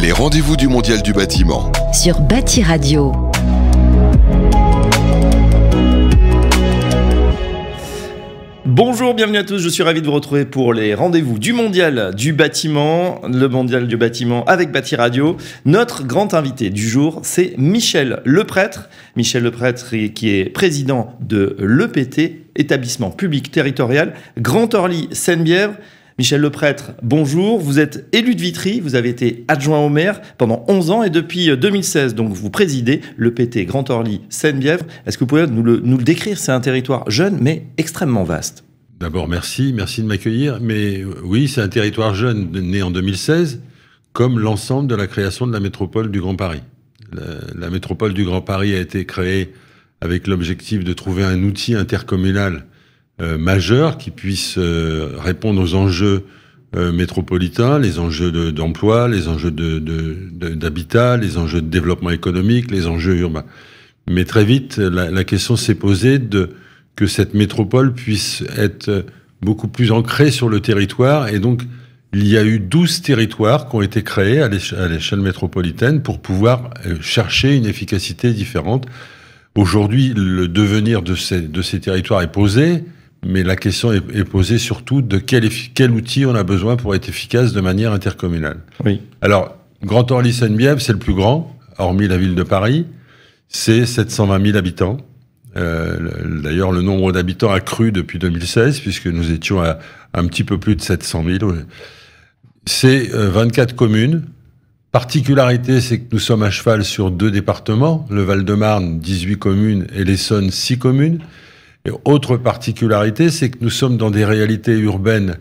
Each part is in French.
Les rendez-vous du Mondial du bâtiment. Sur Bâti Radio. Bonjour, bienvenue à tous. Je suis ravi de vous retrouver pour les rendez-vous du Mondial du bâtiment, le Mondial du bâtiment avec Bâti Radio. Notre grand invité du jour, c'est Michel Leprêtre. Michel Leprêtre qui est président de l'EPT, établissement public territorial, Grand Orly Seine-Bièvre. Michel Leprêtre, bonjour. Vous êtes élu de Vitry, vous avez été adjoint au maire pendant 11 ans et depuis 2016, euh, donc vous présidez le PT Grand Orly Seine-Bièvre. Est-ce que vous pouvez nous le, décrire C'est un territoire jeune mais extrêmement vaste. D'abord, merci, merci de m'accueillir. Mais euh, oui, c'est un territoire jeune, né en 2016, comme l'ensemble de la création de la métropole du Grand Paris. la métropole du Grand Paris a été créée avec l'objectif de trouver un outil intercommunal euh, majeurs qui puissent euh, répondre aux enjeux euh, métropolitains, les enjeux d'emploi, les enjeux d'habitat, les enjeux de développement économique, les enjeux urbains. Mais très vite, la, question s'est posée de que cette métropole puisse être beaucoup plus ancrée sur le territoire. Et donc, il y a eu 12 territoires qui ont été créés à l'échelle métropolitaine pour pouvoir chercher une efficacité différente. Aujourd'hui, le devenir de ces territoires est posé mais la question est, posée surtout de quel, outil on a besoin pour être efficace de manière intercommunale. Oui. Alors, Grand Orly-Seine-Bièvre, c'est le plus grand, hormis la ville de Paris. C'est 720 000 habitants. Euh, d'ailleurs, le nombre d'habitants a cru depuis 2016, puisque nous étions à un petit peu plus de 700 000. C'est 24 euh, communes. Particularité, c'est que nous sommes à cheval sur deux départements, le Val-de-Marne, 18 communes, et l'Essonne, 6 communes. Et autre particularité, c'est que nous sommes dans des réalités urbaines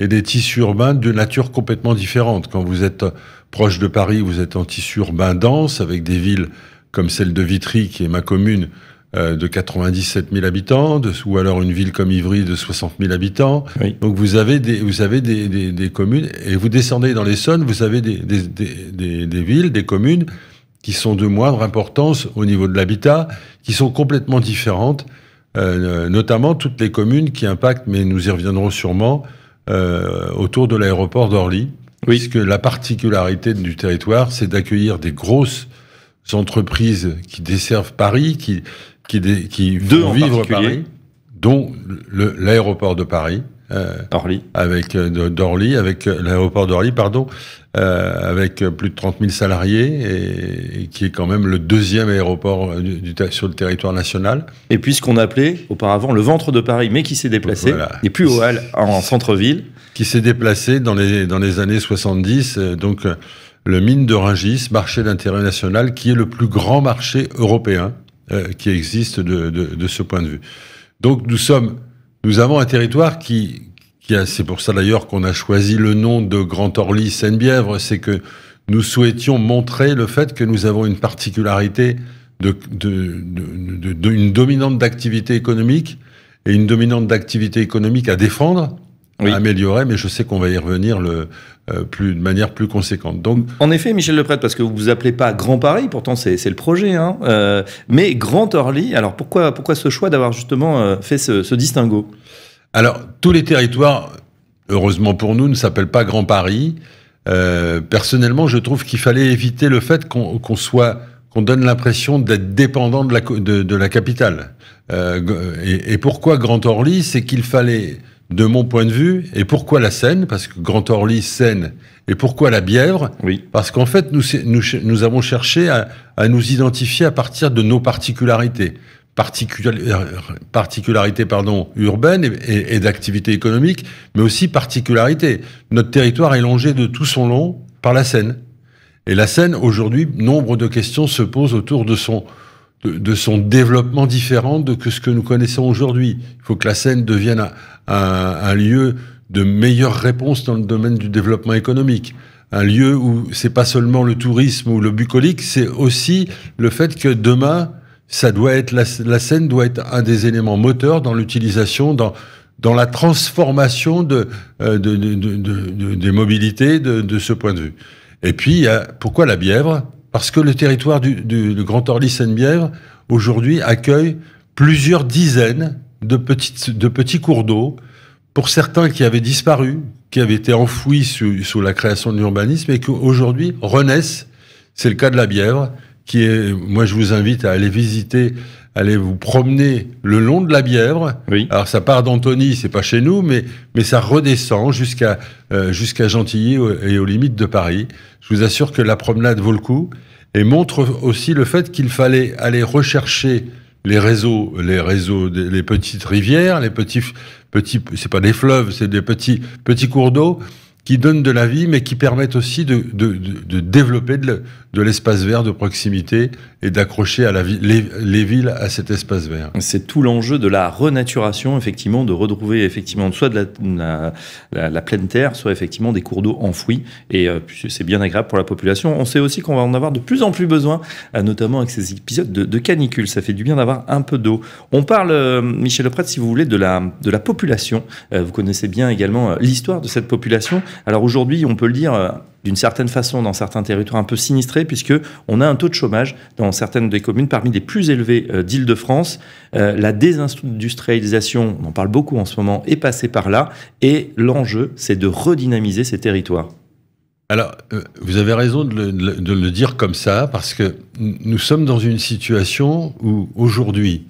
et des tissus urbains de nature complètement différente. Quand vous êtes proche de Paris, vous êtes en tissu urbain dense, avec des villes comme celle de Vitry, qui est ma commune, euh, de 97 000 habitants, ou alors une ville comme Ivry de 60 000 habitants. Donc vous avez, des, vous avez des, des, communes, et vous descendez dans les Saônes, vous avez des, des villes, des communes qui sont de moindre importance au niveau de l'habitat, qui sont complètement différentes euh, notamment toutes les communes qui impactent, mais nous y reviendrons sûrement, euh, autour de l'aéroport d'Orly. Puisque la particularité du territoire, c'est d'accueillir des grosses entreprises qui desservent Paris, qui, qui, qui vivent Paris, dont l'aéroport de Paris, euh, Orly. Avec euh, d'Orly, avec euh, l'aéroport d'Orly, pardon, avec plus de 30 000 salariés et, qui est quand même le deuxième aéroport du, sur le territoire national. Et puis ce qu'on appelait auparavant le ventre de Paris, mais qui s'est déplacé, et plus au en centre-ville. Qui s'est déplacé dans les dans les années 70, donc le mine de Rungis, marché d'intérêt national, qui est le plus grand marché européen qui existe de, de, ce point de vue. Donc nous sommes nous avons un territoire qui, a, c'est pour ça d'ailleurs qu'on a choisi le nom de Grand Orly Seine-Bièvre, c'est que nous souhaitions montrer le fait que nous avons une particularité de, une dominante d'activité économique et une dominante d'activité économique à défendre améliorer, mais je sais qu'on va y revenir le, euh, plus, de manière plus conséquente. Donc, en effet, Michel Leprêtre, parce que vous vous appelez pas Grand Paris, pourtant c'est, le projet, hein, euh, mais Grand Orly. Alors pourquoi, pourquoi ce choix d'avoir justement euh, fait ce, distinguo Alors tous les territoires, heureusement pour nous, ne s'appellent pas Grand Paris. personnellement, je trouve qu'il fallait éviter le fait qu'on, soit qu'on donne l'impression d'être dépendant de la, capitale. et, pourquoi Grand Orly C'est qu'il fallait de mon point de vue. Et pourquoi la Seine Parce que Grand Orly, Seine. Et pourquoi la Bièvre oui. Parce qu'en fait, nous, avons cherché à, nous identifier à partir de nos particularités. Particularité, euh, particularités pardon, urbaines et, d'activité économique, mais aussi particularité Notre territoire est longé de tout son long par la Seine. Et la Seine, aujourd'hui, nombre de questions se posent autour de son, de, son développement différent de ce que nous connaissons aujourd'hui. Il faut que la scène devienne un, lieu de meilleure réponse dans le domaine du développement économique. Un lieu où c'est pas seulement le tourisme ou le bucolique, c'est aussi le fait que demain, ça doit être la, Seine scène doit être un des éléments moteurs dans l'utilisation, dans la transformation euh, des mobilités de, ce point de vue. Et puis, pourquoi la Bièvre parce que le territoire du, Grand Orly-Seine-Bièvre, aujourd'hui, accueille plusieurs dizaines de, petites, de petits cours d'eau, pour certains qui avaient disparu, qui avaient été enfouis sous la création de l'urbanisme et qui aujourd'hui renaissent. C'est le cas de la Bièvre, qui est, moi je vous invite à aller visiter allez vous promener le long de la Bièvre. Oui. Alors ça part d'Antony, c'est pas chez nous, mais, mais ça redescend jusqu'à euh, jusqu'à Gentilly et aux limites de Paris. Je vous assure que la promenade vaut le coup et montre aussi le fait qu'il fallait aller rechercher les réseaux, les réseaux, petites rivières, les petits, petits, c'est pas des fleuves, c'est des petits, petits cours d'eau qui donnent de la vie, mais qui permettent aussi de, de, de, de développer de, de l'espace vert de proximité et d'accrocher les, villes à cet espace vert. C'est tout l'enjeu de la renaturation, effectivement, de retrouver effectivement soit de la, pleine terre, soit effectivement des cours d'eau enfouis. Et euh, c'est bien agréable pour la population. On sait aussi qu'on va en avoir de plus en plus besoin, euh, notamment avec ces épisodes de, de canicule. Ça fait du bien d'avoir un peu d'eau. On parle, euh, Michel Lepret, si vous voulez, de la, population. vous connaissez bien également l'histoire de cette population. Alors aujourd'hui, on peut le dire d'une certaine façon dans certains territoires un peu sinistrés, puisque on a un taux de chômage dans certaines des communes parmi les plus élevés euh, d'Île-de-France. Euh, la désindustrialisation, on en parle beaucoup en ce moment, est passée par là, et l'enjeu, c'est de redynamiser ces territoires. Alors, euh, vous avez raison de le, dire comme ça, parce que nous sommes dans une situation où aujourd'hui,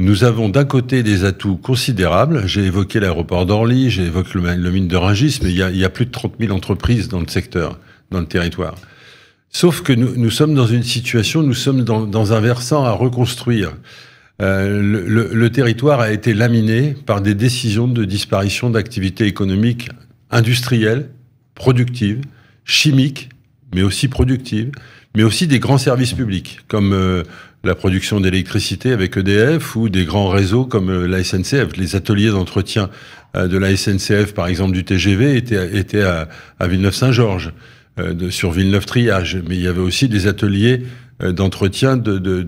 nous avons d'un côté des atouts considérables. J'ai évoqué l'aéroport d'Orly, j'ai évoqué le, mine de Rungis, mais il y, a, plus de 30 000 entreprises dans le secteur, dans le territoire. Sauf que nous, sommes dans une situation, nous sommes dans, un versant à reconstruire. Euh, le, territoire a été laminé par des décisions de disparition d'activités économiques industrielles, productives, chimiques, mais aussi productives, mais aussi des grands services publics, comme euh, la production d'électricité avec EDF ou des grands réseaux comme euh, la SNCF. Les ateliers d'entretien euh, de la SNCF, par exemple du TGV, étaient, à, Villeneuve-Saint-Georges, euh, sur Villeneuve-Triage. Mais il y avait aussi des ateliers d'entretien de,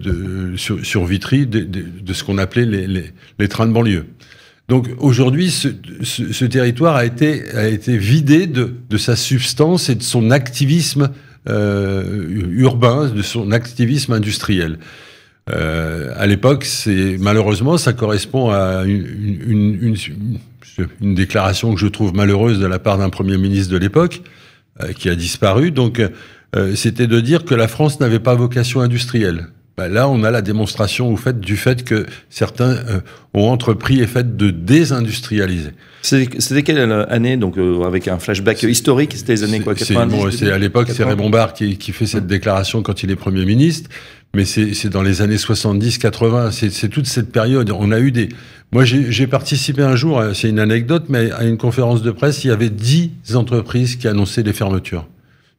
sur, Vitry de, ce qu'on appelait les, trains de banlieue. Donc aujourd'hui, ce, territoire a été, a été vidé de, sa substance et de son activisme euh, urbain, de son activisme industriel. Euh, à l'époque, c'est malheureusement, ça correspond à une, déclaration que je trouve malheureuse de la part d'un premier ministre de l'époque, euh, qui a disparu. Donc, c'était de dire que la France n'avait pas vocation industrielle. Ben là, on a la démonstration au fait du fait que certains euh, ont entrepris et fait de désindustrialiser. C'était quelle euh, année donc euh, avec un flashback historique C'était les années quoi 90 C'est à l'époque c'est Raymond Barre qui, fait cette hum. déclaration quand il est premier ministre, mais c'est dans les années 70-80. C'est toute cette période. On a eu des. Moi, j'ai participé un jour. C'est une anecdote, mais à une conférence de presse, il y avait 10 entreprises qui annonçaient des fermetures.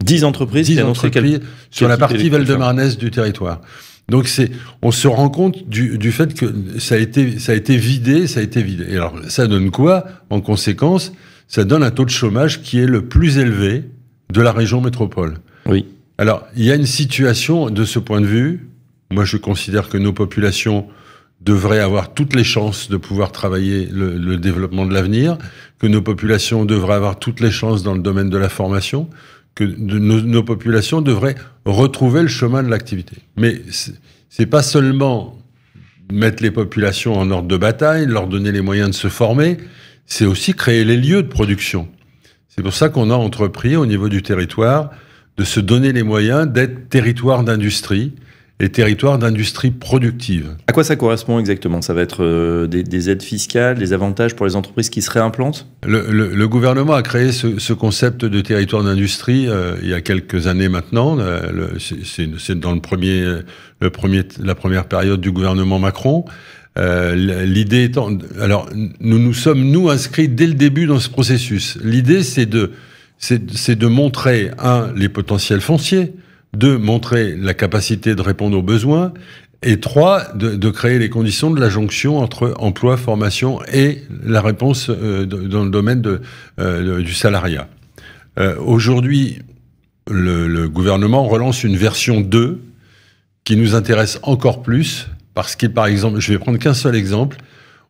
10 entreprises, qui entreprises quel, sur la partie val de du territoire. Donc c'est, on se rend compte du, fait que ça a été, ça a été vidé, ça a été vidé. Et alors ça donne quoi En conséquence, ça donne un taux de chômage qui est le plus élevé de la région métropole. Oui. Alors il y a une situation de ce point de vue. Moi, je considère que nos populations devraient avoir toutes les chances de pouvoir travailler le développement de l'avenir, que nos populations devraient avoir toutes les chances dans le domaine de la formation, que nos, populations devraient retrouver le chemin de l'activité. Mais ce n'est pas seulement mettre les populations en ordre de bataille, leur donner les moyens de se former, c'est aussi créer les lieux de production. C'est pour ça qu'on a entrepris au niveau du territoire de se donner les moyens d'être territoire d'industrie, les territoires d'industrie productive. À quoi ça correspond exactement Ça va être euh, des, aides fiscales, des avantages pour les entreprises qui se réimplantent le, gouvernement a créé ce, concept de territoire d'industrie euh, il y a quelques années maintenant. Euh, c'est dans le premier, le premier, la première période du gouvernement Macron. L'idée étant, alors nous nous sommes nous inscrits dès le début dans ce processus. L'idée c'est de c'est de montrer un les potentiels fonciers, de montrer la capacité de répondre aux besoins. Et trois, de, créer les conditions de la jonction entre emploi, formation et la réponse euh, dans le domaine euh, du salariat. Euh, aujourd'hui, le, gouvernement relance une version 2 qui nous intéresse encore plus parce qu'il, par exemple, je vais prendre qu'un seul exemple,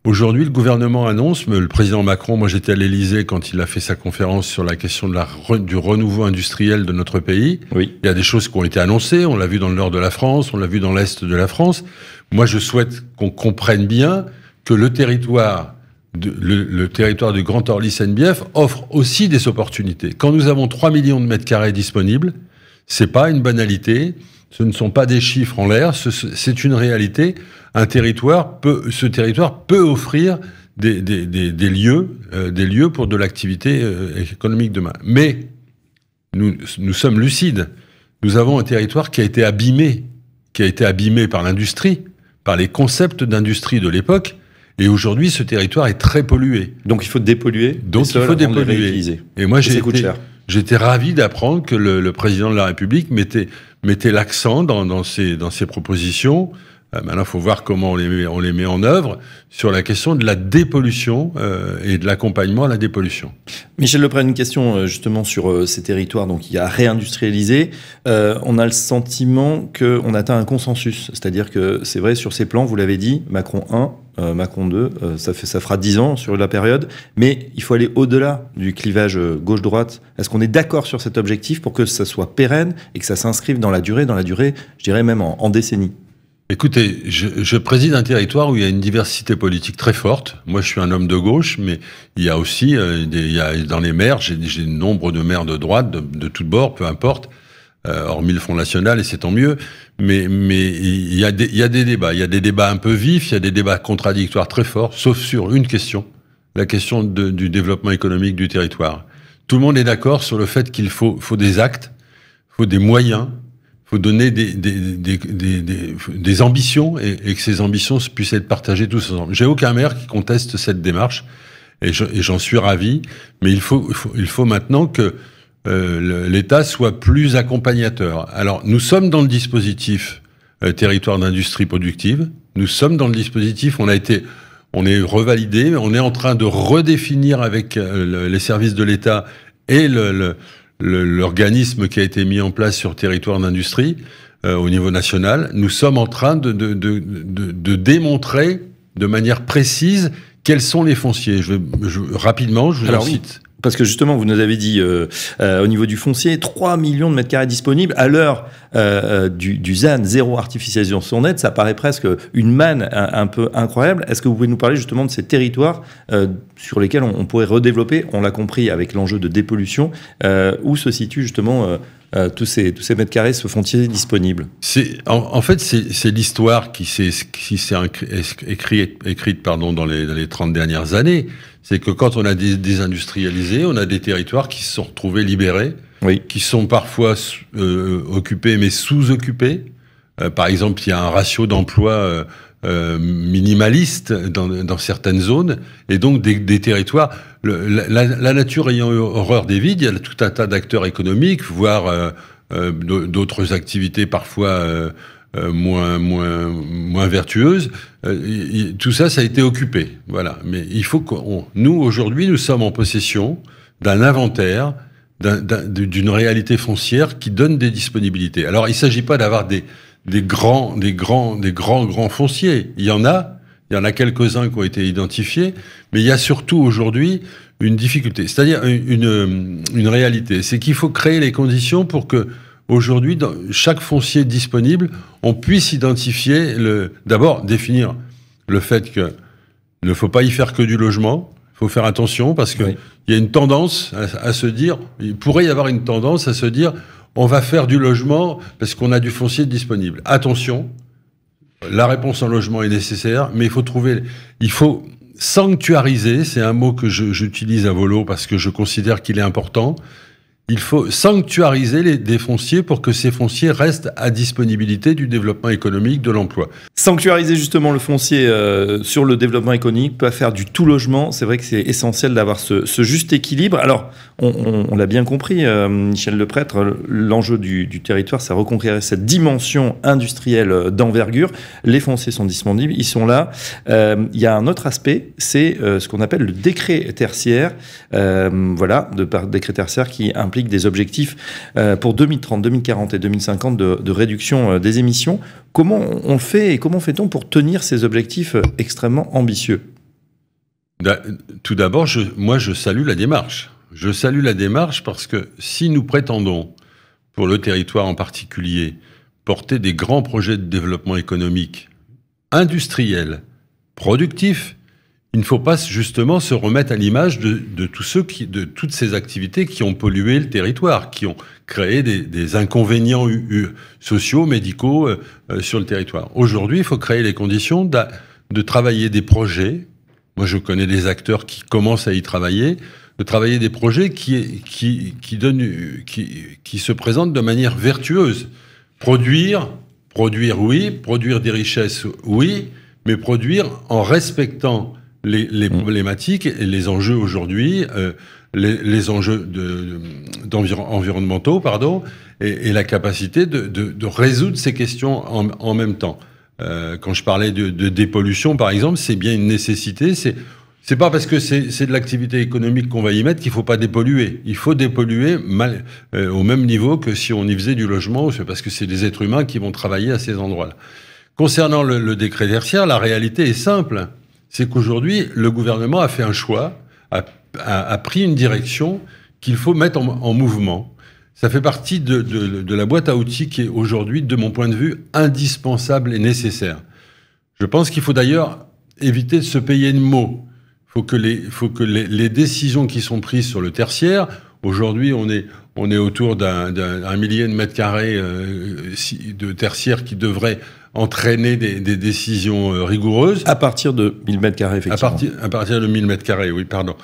Aujourd'hui, le gouvernement annonce, le président Macron, moi j'étais à l'Elysée quand il a fait sa conférence sur la question du renouveau industriel de notre pays. Il y a des choses qui ont été annoncées, on l'a vu dans le nord de la France, on l'a vu dans l'est de la France. Moi je souhaite qu'on comprenne bien que le territoire, le, territoire du Grand orly bief offre aussi des opportunités. Quand nous avons 3 millions de mètres carrés disponibles, c'est pas une banalité. Ce ne sont pas des chiffres en l'air, c'est une réalité. Un territoire peut, ce territoire peut offrir des, lieux, euh, des lieux pour de l'activité euh, économique demain. Mais nous, nous sommes lucides. Nous avons un territoire qui a été abîmé, qui a été abîmé par l'industrie, par les concepts d'industrie de l'époque. Et aujourd'hui, ce territoire est très pollué. Donc il faut dépolluer. Donc il faut dépolluer. Et moi, j'ai ravi d'apprendre que le, président de la République mettait, Mettez l'accent dans, dans, dans ces propositions euh, maintenant, il faut voir comment on les, met, en œuvre sur la question de la dépollution euh, et de l'accompagnement à la dépollution. Michel Lepré, une question euh, justement sur ces territoires donc il a réindustrialisé. on a le sentiment qu'on atteint un consensus, c'est-à-dire que c'est vrai sur ces plans, vous l'avez dit, Macron 1, Macron 2, ça, fera 10 ans sur la période, mais il faut aller au-delà du clivage gauche-droite. Est-ce qu'on est, d'accord sur cet objectif pour que ça soit pérenne et que ça s'inscrive dans la durée, dans la durée, je dirais même en, en décennies Écoutez, je, préside un territoire où il y a une diversité politique très forte. Moi, je suis un homme de gauche, mais il y a aussi, euh, il y a, dans les maires, j'ai nombre de maires de droite, de, de tous bords, peu importe, euh, hormis le Front National, et c'est tant mieux. Mais, mais il, y a des, il y des débats. Il y a des débats un peu vifs, il y a des débats contradictoires très forts, sauf sur une question, la question de, du développement économique du territoire. Tout le monde est d'accord sur le fait qu'il faut, faut des actes, faut des moyens, faut donner des, des, des, des, ambitions et, que ces ambitions puissent être partagées tous ensemble. J'ai aucun maire qui conteste cette démarche et j'en suis ravi, mais il faut, il faut, maintenant que euh, l'État soit plus accompagnateur. Alors, nous sommes dans le dispositif euh, territoire d'industrie productive, nous sommes dans le dispositif, on a été on est revalidé, on est en train de redéfinir avec euh, les services de l'État et le, le, l'organisme qui a été mis en place sur territoire d'industrie euh, au niveau national, nous sommes en train de, de, démontrer de manière précise quels sont les fonciers. Je, rapidement, je vous en cite. Parce que justement, vous nous avez dit euh, euh, au niveau du foncier, 3 millions de mètres carrés disponibles à l'heure euh, du, du, ZAN, zéro artificialisation net, ça paraît presque une manne un, peu incroyable. Est-ce que vous pouvez nous parler justement de ces territoires sur lesquels on, pourrait redévelopper, on l'a compris avec l'enjeu de dépollution, où se situe justement euh, tous, ces, tous ces mètres carrés se font-ils disponibles en, en, fait, c'est l'histoire qui s'est écrite, écrite pardon, dans, les, 30 dernières années. C'est que quand on a désindustrialisé, on a des territoires qui se sont retrouvés libérés, qui sont parfois euh, occupés mais sous-occupés. Euh, par exemple, il y a un ratio d'emploi euh, minimaliste dans, certaines zones, et donc des, territoires. la, nature ayant horreur des vides, il y a tout un tas d'acteurs économiques, voire euh, euh, d'autres activités parfois moins, moins, moins vertueuses. tout ça, ça a été occupé. Voilà. Mais il faut qu'on. Nous, aujourd'hui, nous sommes en possession d'un inventaire d'une réalité foncière qui donne des disponibilités. Alors, il ne s'agit pas d'avoir des des grands, des grands, des grands, grands fonciers. Il y en a, il y en a quelques-uns qui ont été identifiés, mais il y a surtout aujourd'hui une difficulté, c'est-à-dire une, réalité. C'est qu'il faut créer les conditions pour que aujourd'hui, dans chaque foncier disponible, on puisse identifier le, d'abord définir le fait que ne faut pas y faire que du logement. Il faut faire attention parce qu'il y a une tendance à se dire, il pourrait y avoir une tendance à se dire, on va faire du logement parce qu'on a du foncier disponible. Attention, la réponse en logement est nécessaire, mais il faut trouver, il faut sanctuariser, c'est un mot que j'utilise à volo parce que je considère qu'il est important, il faut sanctuariser les, défonciers pour que ces fonciers restent à disponibilité du développement économique, de l'emploi. Sanctuariser justement le foncier euh, sur le développement économique, peut faire du tout logement, c'est vrai que c'est essentiel d'avoir ce, juste équilibre. Alors, on, l'a bien compris, euh, Michel Leprêtre, l'enjeu du, territoire, c'est reconquérir cette dimension industrielle euh, d'envergure. Les fonciers sont disponibles, ils sont là. Il y a un autre aspect, c'est ce qu'on appelle le décret tertiaire, voilà, de par décret tertiaire qui implique des objectifs euh, pour 2030, 2040 et 2050 de, réduction euh, des émissions. Comment on fait et comment fait-on pour tenir ces objectifs euh, extrêmement ambitieux Tout d'abord, moi je salue la démarche. Je salue la démarche parce que si nous prétendons, pour le territoire en particulier, porter des grands projets de développement économique, industriel, productif, il ne faut pas justement se remettre à l'image de, tous ceux qui, de toutes ces activités qui ont pollué le territoire, qui ont créé des, inconvénients sociaux, médicaux euh, euh, sur le territoire. Aujourd'hui, il faut créer les conditions de, travailler des projets. Moi, je connais des acteurs qui commencent à y travailler, de travailler des projets qui, qui, qui, qui se présentent de manière vertueuse. Produire, produire oui, produire des richesses oui, mais produire en respectant les, mm. problématiques et les enjeux aujourd'hui, euh, les, enjeux de, environnementaux, pardon, et, la capacité de, résoudre ces questions en, même temps. Euh, quand je parlais de, dépollution, par exemple, c'est bien une nécessité. C'est c'est pas parce que c'est de l'activité économique qu'on va y mettre qu'il faut pas dépolluer. Il faut dépolluer euh, au même niveau que si on y faisait du logement, parce que c'est des êtres humains qui vont travailler à ces endroits-là. Concernant le, le décret tertiaire, la réalité est simple c'est qu'aujourd'hui, le gouvernement a fait un choix, a, pris une direction qu'il faut mettre en, mouvement. Ça fait partie de, la boîte à outils qui est aujourd'hui, de mon point de vue, indispensable et nécessaire. Je pense qu'il faut d'ailleurs éviter de se payer de mots. Il faut que, les, faut que les, décisions qui sont prises sur le tertiaire, aujourd'hui on est, on est autour d'un millier de mètres carrés euh, de tertiaire qui devrait entraîner des, décisions euh, rigoureuses. À partir de 1000 mètres carrés, effectivement. À partir, à partir de 1000 mètres carrés, oui, pardon.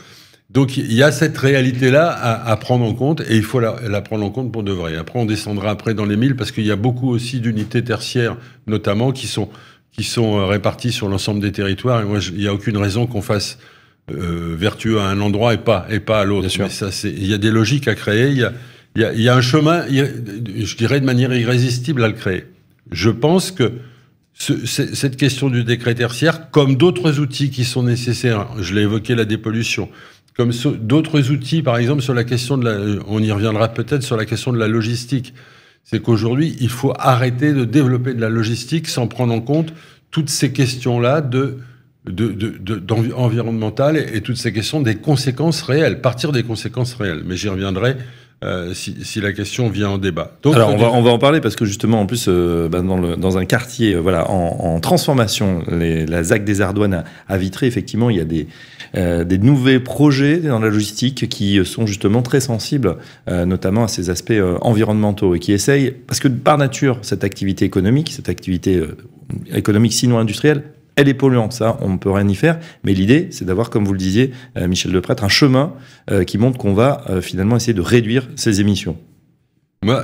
Donc il y a cette réalité-là à, prendre en compte et il faut la, prendre en compte pour de vrai. Après, on descendra après dans les 1000 parce qu'il y a beaucoup aussi d'unités tertiaires, notamment, qui sont, qui sont euh, réparties sur l'ensemble des territoires. Et moi, il n'y a aucune raison qu'on fasse euh, vertu vertueux à un endroit et pas, et pas à l'autre. Il y a des logiques à créer, il y a, il y a, un chemin, je dirais de manière irrésistible à le créer je pense que cette question du décret tertiaire, comme d'autres outils qui sont nécessaires, je l'ai évoqué la dépollution, comme d'autres outils, par exemple sur la question de la, on y reviendra peut-être sur la question de la logistique. C'est qu'aujourd'hui, il faut arrêter de développer de la logistique sans prendre en compte toutes ces questions-là de, de, de, environnementales et toutes ces questions des conséquences réelles, partir des conséquences réelles. Mais j'y reviendrai euh, si, la question vient en débat. Alors on va, on va, en parler parce que justement en plus euh, bah, dans, le, dans, un quartier euh, voilà en, transformation, les, la ZAC des Ardoines à, Vitré, effectivement il y a des, des nouveaux projets dans la logistique qui sont justement très sensibles notamment à ces aspects environnementaux et qui essayent, parce que par nature cette activité économique, cette activité économique sino-industrielle elle est polluante, ça, on ne peut rien y faire. Mais l'idée, c'est d'avoir, comme vous le disiez, euh, Michel Leprêtre, un chemin euh, qui montre qu'on va euh, finalement essayer de réduire ces émissions. Moi,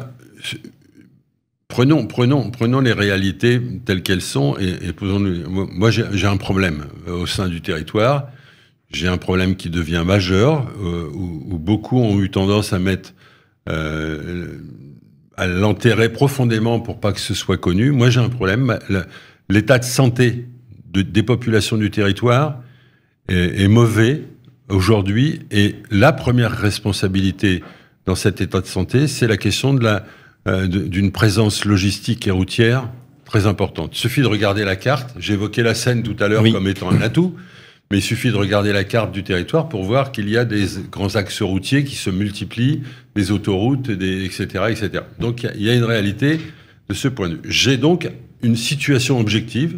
Prenons, prenons, prenons les réalités telles qu'elles sont et, posons-nous. Moi, j'ai un problème au sein du territoire. J'ai un problème qui devient majeur, où, beaucoup ont eu tendance à mettre, à l'enterrer profondément pour pas que ce soit connu. Moi, j'ai un problème. L'état de santé de dépopulation du territoire est, mauvais aujourd'hui. Et la première responsabilité dans cet état de santé, c'est la question de la, euh, d'une présence logistique et routière très importante. Il suffit de regarder la carte. J'évoquais la Seine tout à l'heure comme étant un atout. Mais il suffit de regarder la carte du territoire pour voir qu'il y a des grands axes routiers qui se multiplient, des autoroutes, etc., etc. Donc il y a une réalité de ce point de vue. J'ai donc une situation objective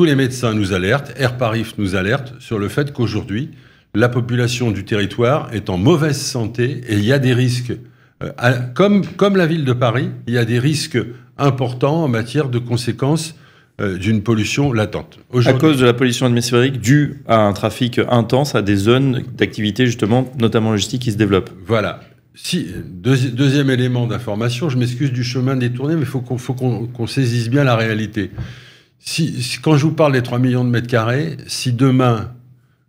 tous les médecins nous alertent, Air Paris nous alerte sur le fait qu'aujourd'hui, la population du territoire est en mauvaise santé et il y a des risques. Euh, comme, comme la ville de Paris, il y a des risques importants en matière de conséquences euh, d'une pollution latente. À cause de la pollution atmosphérique due à un trafic intense, à des zones d'activité justement, notamment logistique, qui se développent. Voilà. Si, deuxième élément d'information, je m'excuse du chemin détourné, mais il faut qu'on saisisse bien la réalité si, quand je vous parle des 3 millions de mètres carrés, si demain,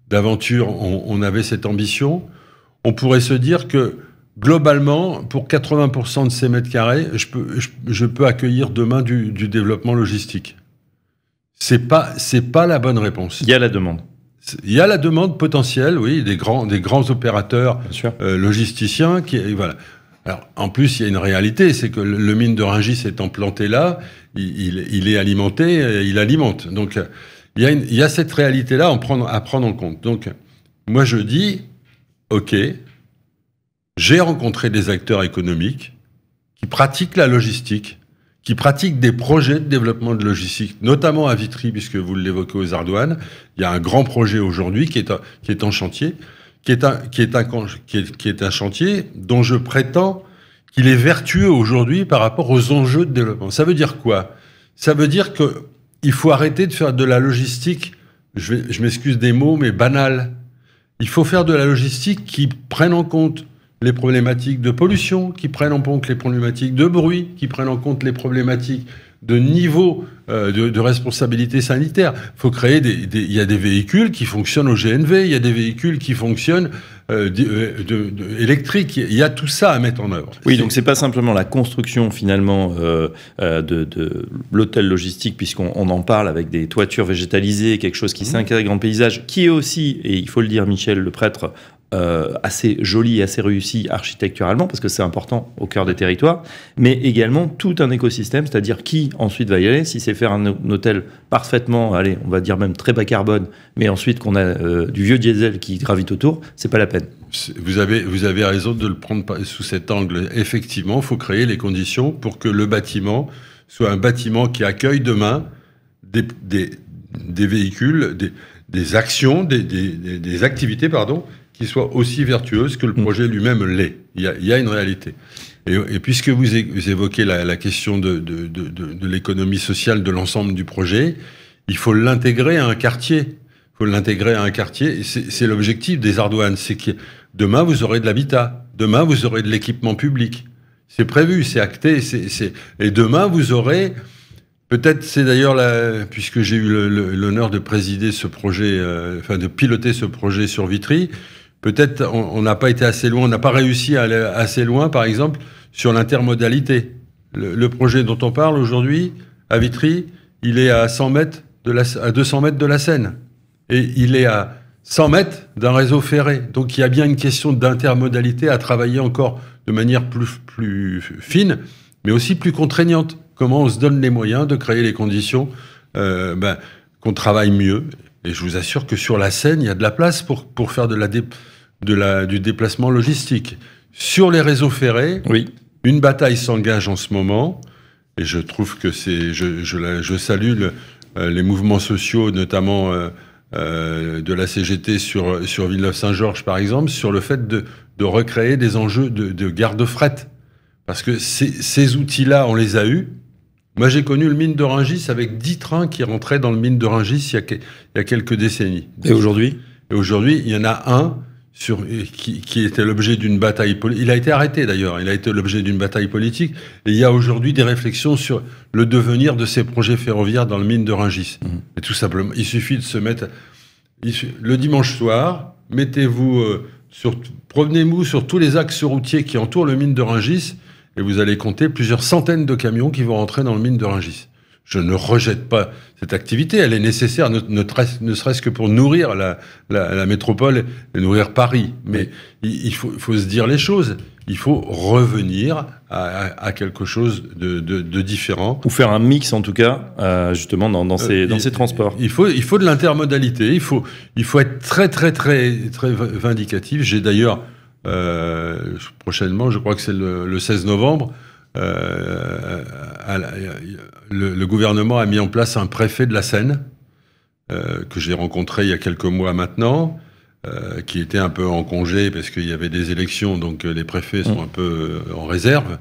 d'aventure, on, avait cette ambition, on pourrait se dire que globalement, pour 80% de ces mètres carrés, je peux, je, peux accueillir demain du, développement logistique. C'est pas, c'est pas la bonne réponse. Il y a la demande. Il y a la demande potentielle, oui, des grands, des grands opérateurs euh, logisticiens qui, voilà. en plus, il y a une réalité, c'est que le mine de Rungis étant planté là, il, est alimenté, euh, il alimente. Donc, euh, il y a, cette réalité-là à prendre, en compte. Donc, moi, je dis, OK, j'ai rencontré des acteurs économiques qui pratiquent la logistique, qui pratiquent des projets de développement de logistique, notamment à Vitry, puisque vous l'évoquez aux Ardouanes. Il y a un grand projet aujourd'hui qui est, en chantier, qui est un chantier dont je prétends qu'il est vertueux aujourd'hui par rapport aux enjeux de développement. Ça veut dire quoi Ça veut dire que il faut arrêter de faire de la logistique, je, m'excuse des mots, mais banale. Il faut faire de la logistique qui prenne en compte les problématiques de pollution, qui prenne en compte les problématiques de bruit, qui prenne en compte les problématiques de niveau euh, de, responsabilité sanitaire. faut créer il y a des véhicules qui fonctionnent au GNV, il y a des véhicules qui fonctionnent euh, euh, électrique. Il y a tout ça à mettre en œuvre. Oui, donc c'est pas simplement la construction finalement euh, de, l'hôtel logistique, puisqu'on en parle avec des toitures végétalisées, quelque chose qui mmh. s'intègre en paysage, qui est aussi, et il faut le dire, Michel le prêtre, euh, assez joli et assez réussi architecturalement, parce que c'est important au cœur des territoires, mais également tout un écosystème, c'est-à-dire qui ensuite va y aller, si c'est faire un, hôtel parfaitement, allez, on va dire même très bas carbone, mais ensuite qu'on a euh, du vieux diesel qui gravite autour, c'est pas la peine. Vous avez, vous avez raison de le prendre sous cet angle. Effectivement, il faut créer les conditions pour que le bâtiment soit un bâtiment qui accueille demain des, des, véhicules, des, des actions, des, des activités, pardon, qui soit aussi vertueuse que le mm. projet lui-même l'est. Il y, a, une réalité. Et, puisque vous évoquez la, question de, l'économie sociale de l'ensemble du projet, il faut l'intégrer à un quartier. Il faut l'intégrer à un quartier. C'est l'objectif des Ardouanes. C'est que demain, vous aurez de l'habitat. Demain, vous aurez de l'équipement public. C'est prévu, c'est acté. Et demain, vous aurez... Peut-être c'est d'ailleurs puisque j'ai eu l'honneur de présider ce projet, euh, enfin de piloter ce projet sur Vitry, peut-être on n'a pas été assez loin, on n'a pas réussi à aller assez loin, par exemple, sur l'intermodalité. Le, projet dont on parle aujourd'hui, à Vitry, il est à, 100 de la, 200 mètres de la Seine. Et il est à 100 mètres d'un réseau ferré. Donc il y a bien une question d'intermodalité à travailler encore de manière plus, plus fine, mais aussi plus contraignante. Comment on se donne les moyens de créer les conditions euh, ben, qu'on travaille mieux. Et je vous assure que sur la Seine, il y a de la place pour, pour faire de la... Dé de la, du déplacement logistique. Sur les réseaux ferrés, oui. une bataille s'engage en ce moment, et je trouve que c'est. Je, je, je, salue euh, les mouvements sociaux, notamment euh, euh, de la CGT sur, sur Villeneuve-Saint-Georges, par exemple, sur le fait de, de recréer des enjeux de, de garde fret. Parce que ces outils-là, on les a eus. Moi, j'ai connu le mine de Rungis avec 10 trains qui rentraient dans le mine de Rungis il y a, il y a quelques décennies. Et aujourd'hui Et aujourd'hui, il y en a un sur, qui, qui était l'objet d'une bataille politique. Il a été arrêté d'ailleurs, il a été l'objet d'une bataille politique. Et il y a aujourd'hui des réflexions sur le devenir de ces projets ferroviaires dans le mine de Rungis. Mmh. Et tout simplement, il suffit de se mettre. Le dimanche soir, mettez-vous. Euh, sur, prenez vous sur tous les axes routiers qui entourent le mine de Rungis et vous allez compter plusieurs centaines de camions qui vont rentrer dans le mine de Rungis je ne rejette pas cette activité. Elle est nécessaire, ne, serait-ce que pour nourrir la, métropole et nourrir Paris. Mais il, faut, se dire les choses. Il faut revenir à, quelque chose de, différent. Ou faire un mix, en tout cas, euh, justement, dans, dans euh, ces, transports. Il faut, il faut de l'intermodalité. Il faut, il faut être très, très, très, très vindicatif. J'ai d'ailleurs, euh, prochainement, je crois que c'est le, le 16 novembre, euh, le, gouvernement a mis en place un préfet de la Seine, euh, que j'ai rencontré il y a quelques mois maintenant, euh, qui était un peu en congé parce qu'il y avait des élections, donc les préfets sont mmh. un peu en réserve.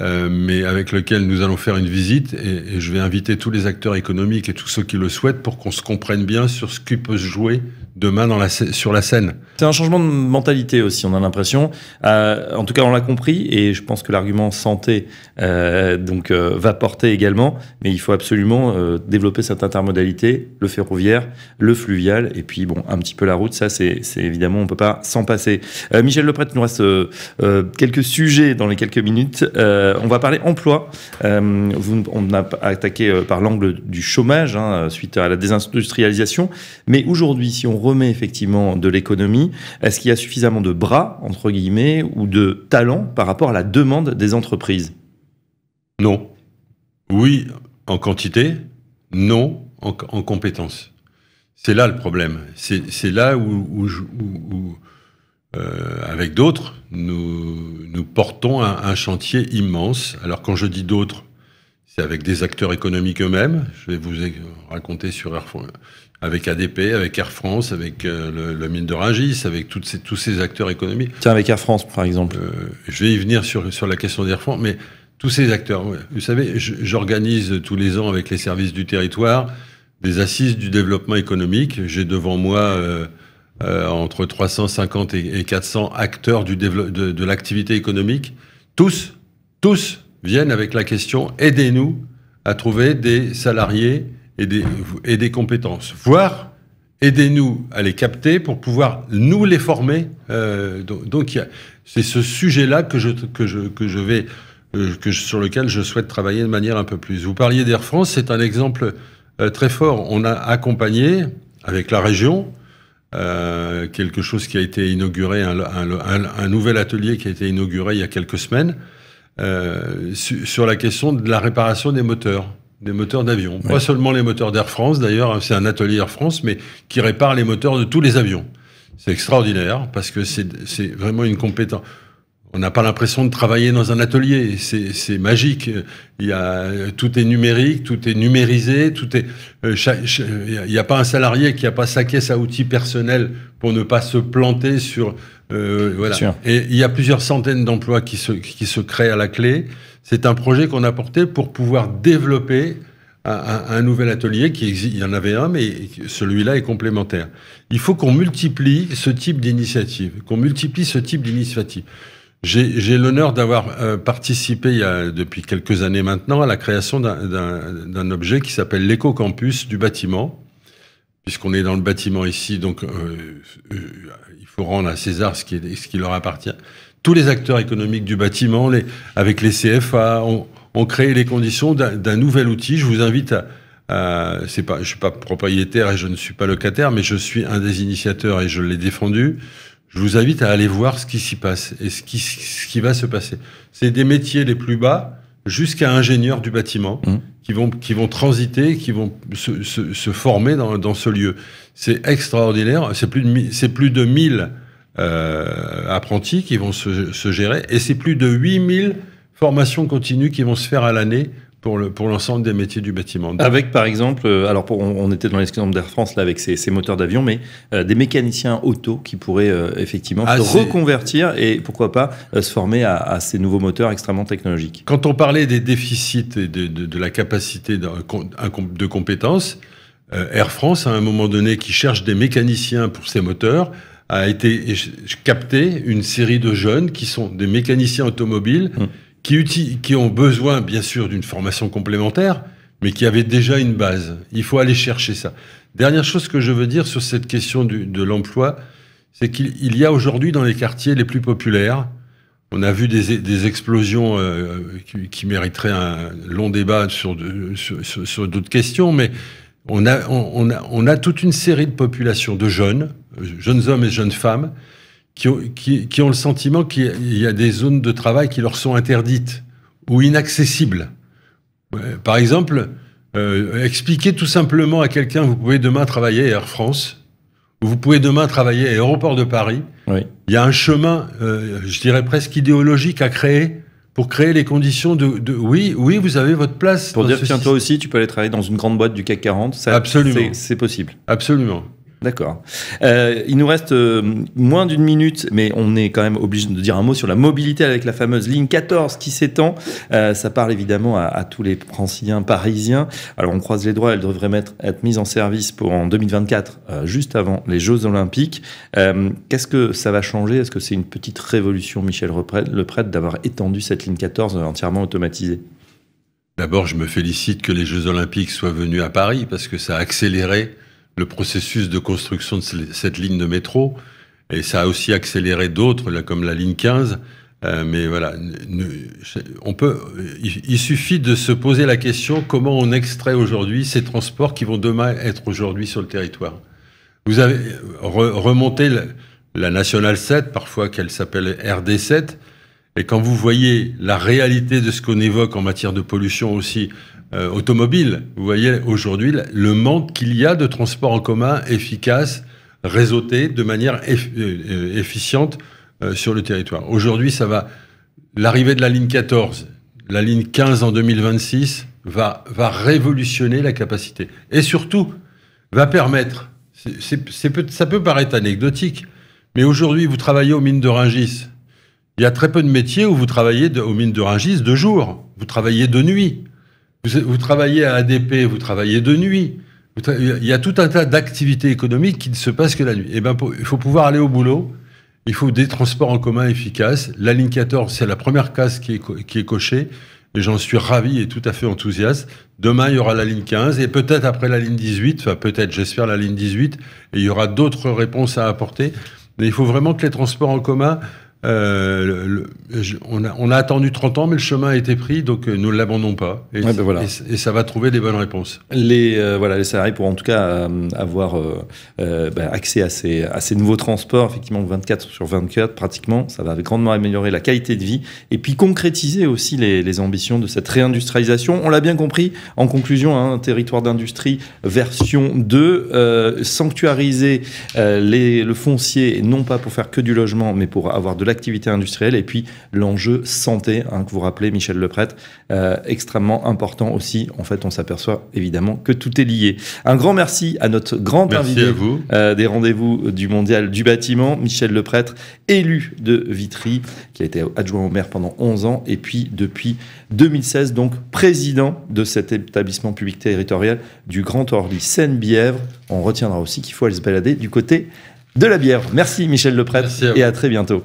Euh, mais avec lequel nous allons faire une visite et, je vais inviter tous les acteurs économiques et tous ceux qui le souhaitent pour qu'on se comprenne bien sur ce qui peut se jouer demain dans sur la scène. C'est un changement de mentalité aussi, on a l'impression. Euh, en tout cas, on l'a compris et je pense que l'argument santé euh, donc va porter également, mais il faut absolument développer cette intermodalité, le ferroviaire, le fluvial et puis bon, un petit peu la route, ça c'est évidemment, on ne peut pas s'en passer. Michel Leprêtre, il nous reste quelques sujets dans les quelques minutes. Euh, on va parler emploi. Euh, on a attaqué euh, par l'angle du chômage hein, suite à la désindustrialisation. Mais aujourd'hui, si on remet effectivement de l'économie, est-ce qu'il y a suffisamment de bras, entre guillemets, ou de talents par rapport à la demande des entreprises Non. Oui, en quantité. Non, en, compétences. C'est là le problème. C'est là où euh, avec d'autres, nous, nous, portons un, chantier immense. Alors quand je dis d'autres, c'est avec des acteurs économiques eux-mêmes. Je vais vous raconter sur Air, France. avec ADP, avec Air France, avec euh, le, le, mine de Rungis, avec toutes ces, tous ces acteurs économiques. Tiens, avec Air France, par exemple. Euh, je vais y venir sur, sur la question d'Air France, mais tous ces acteurs. Vous savez, j'organise tous les ans avec les services du territoire des assises du développement économique. J'ai devant moi... Euh, entre 350 et 400 acteurs du de, de l'activité économique, tous, tous viennent avec la question aidez-nous à trouver des salariés et des, et des compétences, voire aidez-nous à les capter pour pouvoir nous les former. Euh, donc, c'est ce sujet-là que je, que je, vais euh, que sur lequel je souhaite travailler de manière un peu plus. Vous parliez d'Air France, c'est un exemple très fort. On a accompagné avec la région euh, quelque chose qui a été inauguré, un, nouvel atelier qui a été inauguré il y a quelques semaines euh, sur la question de la réparation des moteurs des moteurs d'avion. Pas seulement les moteurs d'Air France, d'ailleurs, hein, c'est un atelier Air France, mais qui répare les moteurs de tous les avions. C'est extraordinaire parce que c'est vraiment une compétence on n'a pas l'impression de travailler dans un atelier. C'est magique. Il y a, tout est numérique, tout est numérisé, tout est. Euh, il n'y a pas un salarié qui n'a pas sa caisse à outils personnels pour ne pas se planter sur. Euh, voilà. Et il y a plusieurs centaines d'emplois qui se, qui se créent à la clé. C'est un projet qu'on a porté pour pouvoir développer un, un nouvel atelier qui existe. Il y en avait un, mais celui-là est complémentaire. Il faut qu'on multiplie ce type d'initiative, qu'on multiplie ce type d'initiative. J'ai l'honneur d'avoir euh, participé depuis quelques années maintenant à la création d'un objet qui s'appelle l'éco-campus du bâtiment, puisqu'on est dans le bâtiment ici, donc euh, euh, il faut rendre à César ce qui, ce qui leur appartient. Tous les acteurs économiques du bâtiment, les, avec les CFA, ont, créé les conditions d'un nouvel outil. Je vous invite à, Je ne je suis pas propriétaire et je ne suis pas locataire, mais je suis un des initiateurs et je l'ai défendu je vous invite à aller voir ce qui s'y passe et ce qui, ce qui va se passer. C'est des métiers les plus bas jusqu'à ingénieurs du bâtiment mmh. qui, vont, qui vont transiter, qui vont se, former dans, ce lieu. C'est extraordinaire. C'est plus de, c'est plus de 1000 euh, apprentis qui vont se, se gérer et c'est plus de 8000 formations continues qui vont se faire à l'année pour le pour l'ensemble des métiers du bâtiment. Avec par exemple, euh, alors pour, on, était dans l'exemple d'Air France là avec ses, moteurs d'avion, mais euh, des mécaniciens auto qui pourraient euh, effectivement ah, se reconvertir et pourquoi pas se former à, ces nouveaux moteurs extrêmement technologiques. Quand on parlait des déficits et de, de, la capacité de, de compétences, Air France à un moment donné qui cherche des mécaniciens pour ses moteurs a été capté une série de jeunes qui sont des mécaniciens automobiles. Hum qui, ont besoin, bien sûr, d'une formation complémentaire, mais qui avaient déjà une base. Il faut aller chercher ça. Dernière chose que je veux dire sur cette question de l'emploi, c'est qu'il y a aujourd'hui dans les quartiers les plus populaires, on a vu des, explosions euh, qui, mériteraient un long débat sur, sur, d'autres questions, mais on a, a, on a toute une série de populations de jeunes, jeunes hommes et jeunes femmes, qui ont, le sentiment qu'il y a des zones de travail qui leur sont interdites ou inaccessibles. Par exemple, euh, expliquer tout simplement à quelqu'un, vous pouvez demain travailler à Air France, ou vous pouvez demain travailler à Aéroport de Paris. Il y a un chemin, euh, je dirais presque idéologique à créer pour créer les conditions de, oui, oui, vous avez votre place. Pour dire tiens, toi aussi, tu peux aller travailler dans une grande boîte du CAC 40. Absolument. C'est possible. Absolument. D'accord. Euh, il nous reste euh, moins d'une minute, mais on est quand même obligé de dire un mot sur la mobilité avec la fameuse ligne 14 qui s'étend. Euh, ça parle évidemment à, tous les franciliens parisiens. Alors on croise les doigts, elle devrait être mise en service pour en 2024, juste avant les Jeux Olympiques. Qu'est-ce que ça va changer Est-ce que c'est une petite révolution, Michel Le d'avoir étendu cette ligne 14 entièrement automatisée D'abord, je me félicite que les Jeux Olympiques soient venus à Paris parce que ça a accéléré le processus de construction de cette ligne de métro. Et ça a aussi accéléré d'autres, comme la ligne 15. Euh, mais voilà, on peut, il suffit de se poser la question comment on extrait aujourd'hui ces transports qui vont demain être aujourd'hui sur le territoire. Vous avez remonté la Nationale 7, parfois qu'elle s'appelle RD7, et quand vous voyez la réalité de ce qu'on évoque en matière de pollution aussi, euh, automobile. Vous voyez aujourd'hui le manque qu'il y a de transports en commun efficaces, réseautés de manière euh, euh, efficiente sur le territoire. Aujourd'hui, ça va. L'arrivée de la ligne 14, la ligne 15 en 2026 va, va révolutionner la capacité. Et surtout, va permettre, ça peut paraître anecdotique, mais aujourd'hui, vous travaillez aux mines de Rungis. Il y a très peu de métiers où vous travaillez aux mines de Rungis de jour. Vous travaillez de nuit. Vous, travaillez à ADP, vous travaillez de nuit. Il y a tout un tas d'activités économiques qui ne se passent que la nuit. Et eh ben, il faut pouvoir aller au boulot. Il faut des transports en commun efficaces. La ligne 14, c'est la première case qui est, qui est cochée. Et j'en suis ravi et tout à fait enthousiaste. Demain, il y aura la ligne 15 et peut-être après la ligne 18, enfin peut-être, j'espère, la ligne 18. Et il y aura d'autres réponses à apporter. Mais il faut vraiment que les transports en commun euh, on, a, attendu 30 ans, mais le chemin a été pris, donc euh, nous ne l'abandonnons pas. Ben et, ça va trouver des bonnes réponses. Les, euh, voilà, les salariés pourront en tout cas avoir ben, accès à ces, à ces nouveaux transports, effectivement 24 sur 24 pratiquement. Ça va grandement améliorer la qualité de vie et puis concrétiser aussi les, ambitions de cette réindustrialisation. On l'a bien compris, en conclusion, un hein, territoire d'industrie version 2, sanctuariser le foncier, non pas pour faire que du logement, mais pour avoir de la l'activité industrielle et puis l'enjeu santé hein, que vous rappelez, Michel Leprêtre, euh, extrêmement important aussi. En fait, on s'aperçoit évidemment que tout est lié. Un grand merci à notre grand invité euh, des rendez-vous du mondial du bâtiment, Michel Leprêtre, élu de Vitry, qui a été adjoint au maire pendant 11 ans et puis depuis 2016, donc président de cet établissement public territorial du Grand Orly Seine-Bièvre. On retiendra aussi qu'il faut aller se balader du côté de la bière. Merci Michel Leprêtre et à très bientôt